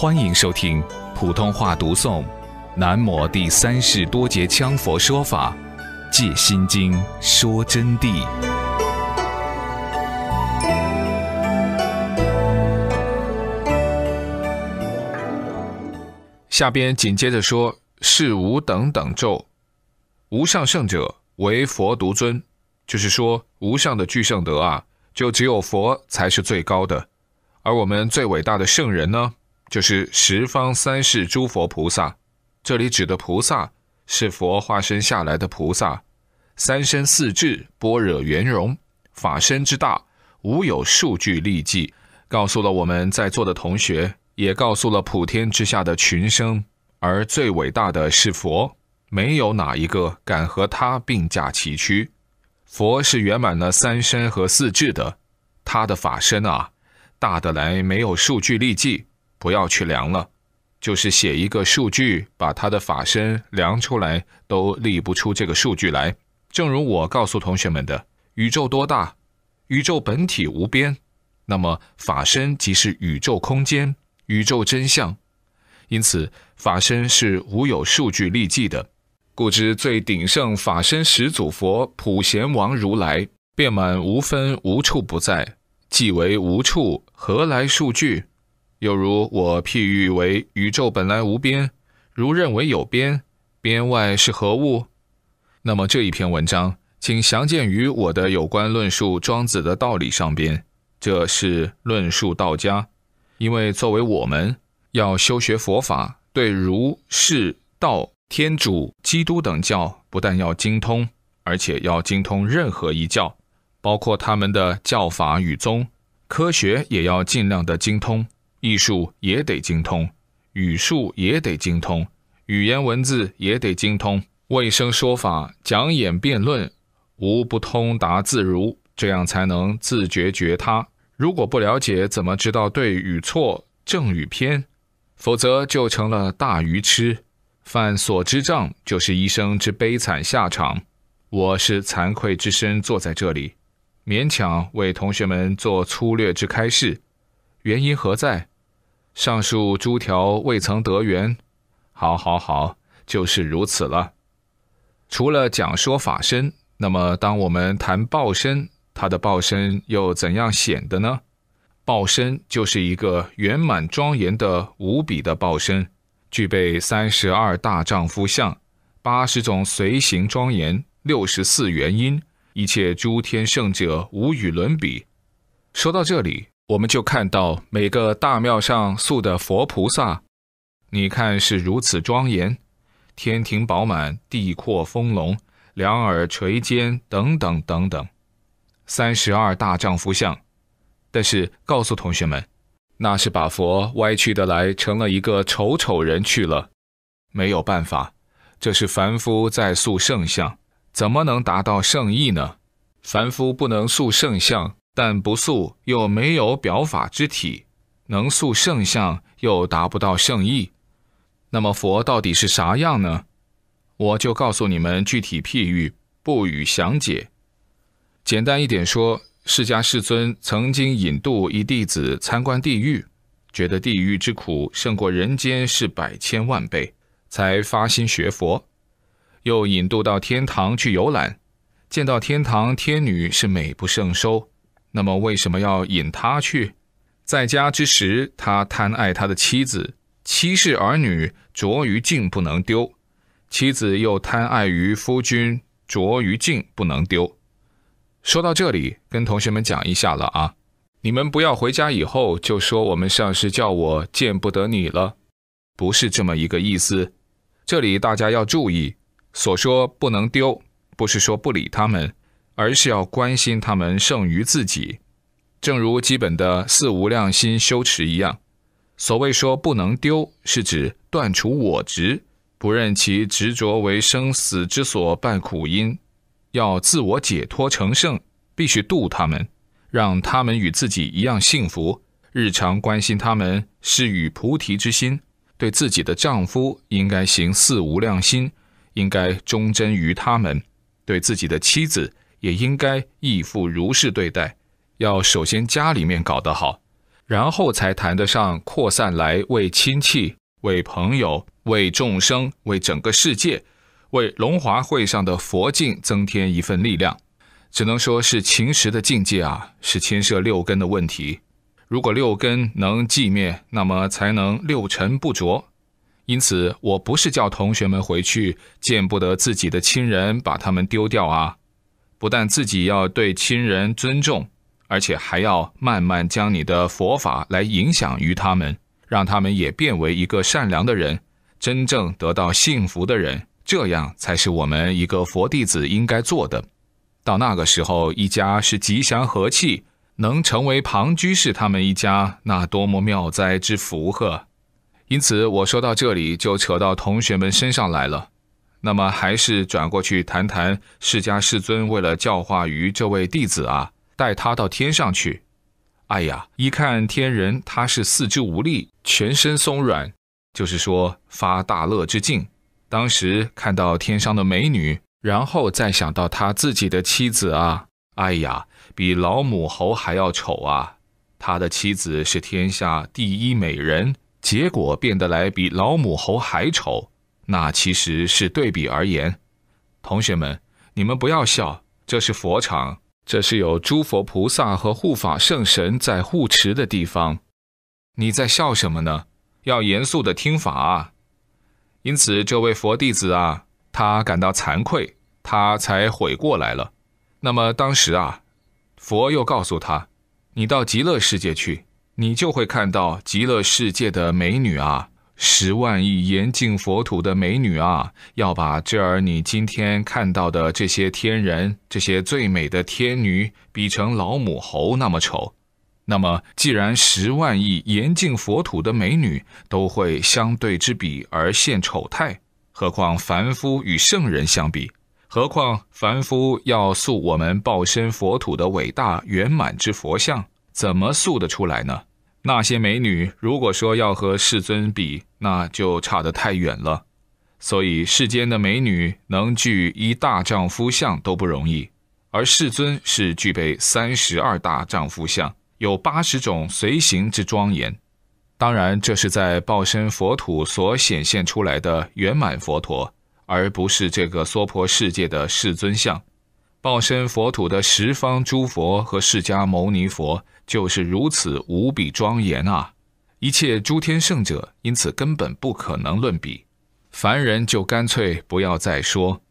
欢迎收听普通话读诵《南摩第三世多杰羌佛说法·借心经说真谛》。下边紧接着说：“是无等等咒，无上圣者为佛独尊。”就是说，无上的具圣德啊，就只有佛才是最高的。而我们最伟大的圣人呢？就是十方三世诸佛菩萨，这里指的菩萨是佛化身下来的菩萨，三身四智般若圆融，法身之大无有数据力迹，告诉了我们在座的同学，也告诉了普天之下的群生，而最伟大的是佛，没有哪一个敢和他并驾齐驱，佛是圆满了三身和四智的，他的法身啊，大的来没有数据力迹。不要去量了，就是写一个数据，把他的法身量出来，都立不出这个数据来。正如我告诉同学们的，宇宙多大，宇宙本体无边，那么法身即是宇宙空间、宇宙真相，因此法身是无有数据立记的。故知最鼎盛法身始祖佛普贤王如来，遍满无分，无处不在，即为无处，何来数据？又如我譬喻为宇宙本来无边，如认为有边，边外是何物？那么这一篇文章，请详见于我的有关论述庄子的道理上边。这是论述道家，因为作为我们要修学佛法，对儒、释、道、天主、基督等教，不但要精通，而且要精通任何一教，包括他们的教法与宗，科学也要尽量的精通。艺术也得精通，语数也得精通，语言文字也得精通，卫生说法讲演辩论无不通达自如，这样才能自觉觉他。如果不了解，怎么知道对与错，正与偏？否则就成了大愚痴，犯所知障，就是一生之悲惨下场。我是惭愧之身坐在这里，勉强为同学们做粗略之开示，原因何在？上述诸条未曾得圆，好，好，好，就是如此了。除了讲说法身，那么当我们谈报身，它的报身又怎样显的呢？报身就是一个圆满庄严的无比的报身，具备三十二大丈夫相，八十种随行庄严，六十四原因，一切诸天圣者无与伦比。说到这里。我们就看到每个大庙上塑的佛菩萨，你看是如此庄严，天庭饱满，地阔丰隆，两耳垂肩，等等等等，三十二大丈夫像。但是告诉同学们，那是把佛歪曲的来成了一个丑丑人去了。没有办法，这是凡夫在塑圣像，怎么能达到圣意呢？凡夫不能塑圣像。但不塑又没有表法之体，能塑圣像又达不到圣意，那么佛到底是啥样呢？我就告诉你们具体譬喻，不予详解。简单一点说，释迦世尊曾经引渡一弟子参观地狱，觉得地狱之苦胜过人间是百千万倍，才发心学佛；又引渡到天堂去游览，见到天堂天女是美不胜收。那么为什么要引他去？在家之时，他贪爱他的妻子，妻室儿女着于敬不能丢；妻子又贪爱于夫君，着于敬不能丢。说到这里，跟同学们讲一下了啊，你们不要回家以后就说我们上司叫我见不得你了，不是这么一个意思。这里大家要注意，所说不能丢，不是说不理他们。而是要关心他们胜于自己，正如基本的四无量心修持一样。所谓说不能丢，是指断除我执，不任其执着为生死之所伴苦因。要自我解脱成圣，必须度他们，让他们与自己一样幸福。日常关心他们是与菩提之心。对自己的丈夫应该行四无量心，应该忠贞于他们。对自己的妻子。也应该义父如是对待，要首先家里面搞得好，然后才谈得上扩散来为亲戚、为朋友、为众生、为整个世界、为龙华会上的佛境增添一份力量。只能说是勤时的境界啊，是牵涉六根的问题。如果六根能寂灭，那么才能六尘不浊。因此，我不是叫同学们回去见不得自己的亲人，把他们丢掉啊。不但自己要对亲人尊重，而且还要慢慢将你的佛法来影响于他们，让他们也变为一个善良的人，真正得到幸福的人。这样才是我们一个佛弟子应该做的。到那个时候，一家是吉祥和气，能成为庞居士他们一家，那多么妙哉之福呵！因此，我说到这里就扯到同学们身上来了。那么还是转过去谈谈释迦世尊为了教化于这位弟子啊，带他到天上去。哎呀，一看天人，他是四肢无力，全身松软，就是说发大乐之境。当时看到天上的美女，然后再想到他自己的妻子啊，哎呀，比老母猴还要丑啊！他的妻子是天下第一美人，结果变得来比老母猴还丑。那其实是对比而言，同学们，你们不要笑，这是佛场，这是有诸佛菩萨和护法圣神在护持的地方。你在笑什么呢？要严肃的听法啊！因此，这位佛弟子啊，他感到惭愧，他才悔过来了。那么当时啊，佛又告诉他：“你到极乐世界去，你就会看到极乐世界的美女啊。”十万亿严禁佛土的美女啊，要把这儿你今天看到的这些天人、这些最美的天女比成老母猴那么丑，那么既然十万亿严禁佛土的美女都会相对之比而现丑态，何况凡夫与圣人相比？何况凡夫要塑我们报身佛土的伟大圆满之佛像，怎么塑得出来呢？那些美女，如果说要和世尊比，那就差得太远了。所以世间的美女能具一大丈夫相都不容易，而世尊是具备三十二大丈夫相，有八十种随行之庄严。当然，这是在报身佛土所显现出来的圆满佛陀，而不是这个娑婆世界的世尊相。报身佛土的十方诸佛和释迦牟尼佛就是如此无比庄严啊！一切诸天圣者因此根本不可能论比，凡人就干脆不要再说。